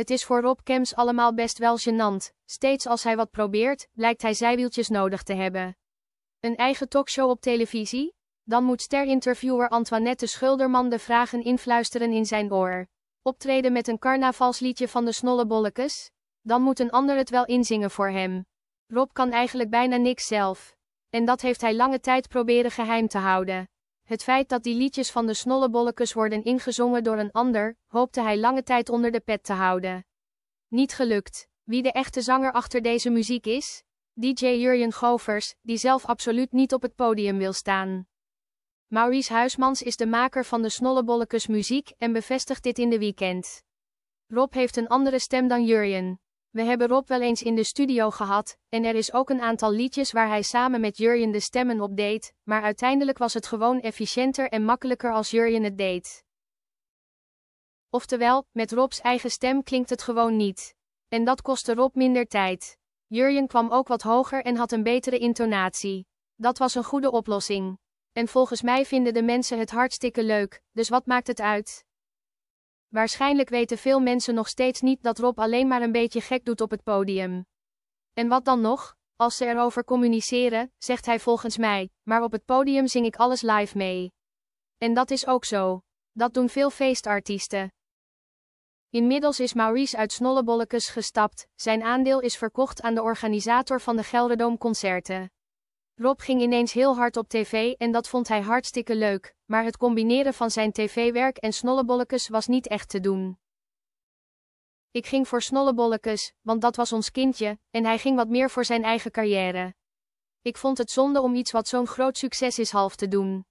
Het is voor Rob Kems allemaal best wel gênant. Steeds als hij wat probeert, lijkt hij zijwieltjes nodig te hebben. Een eigen talkshow op televisie? Dan moet ster-interviewer Antoinette Schulderman de vragen influisteren in zijn oor. Optreden met een carnavalsliedje van de snollebollekes? Dan moet een ander het wel inzingen voor hem. Rob kan eigenlijk bijna niks zelf. En dat heeft hij lange tijd proberen geheim te houden. Het feit dat die liedjes van de snollebollekes worden ingezongen door een ander, hoopte hij lange tijd onder de pet te houden. Niet gelukt. Wie de echte zanger achter deze muziek is? DJ Jurjen Govers, die zelf absoluut niet op het podium wil staan. Maurice Huismans is de maker van de snollebollekes muziek en bevestigt dit in de weekend. Rob heeft een andere stem dan Jurjen. We hebben Rob wel eens in de studio gehad, en er is ook een aantal liedjes waar hij samen met Jurjen de stemmen op deed, maar uiteindelijk was het gewoon efficiënter en makkelijker als Jurjen het deed. Oftewel, met Robs eigen stem klinkt het gewoon niet. En dat kostte Rob minder tijd. Jurjen kwam ook wat hoger en had een betere intonatie. Dat was een goede oplossing. En volgens mij vinden de mensen het hartstikke leuk, dus wat maakt het uit? Waarschijnlijk weten veel mensen nog steeds niet dat Rob alleen maar een beetje gek doet op het podium. En wat dan nog? Als ze erover communiceren, zegt hij volgens mij, maar op het podium zing ik alles live mee. En dat is ook zo. Dat doen veel feestartiesten. Inmiddels is Maurice uit Snollebollekes gestapt, zijn aandeel is verkocht aan de organisator van de Concerten. Rob ging ineens heel hard op tv en dat vond hij hartstikke leuk, maar het combineren van zijn tv-werk en snollebollekes was niet echt te doen. Ik ging voor snollebollekes, want dat was ons kindje, en hij ging wat meer voor zijn eigen carrière. Ik vond het zonde om iets wat zo'n groot succes is half te doen.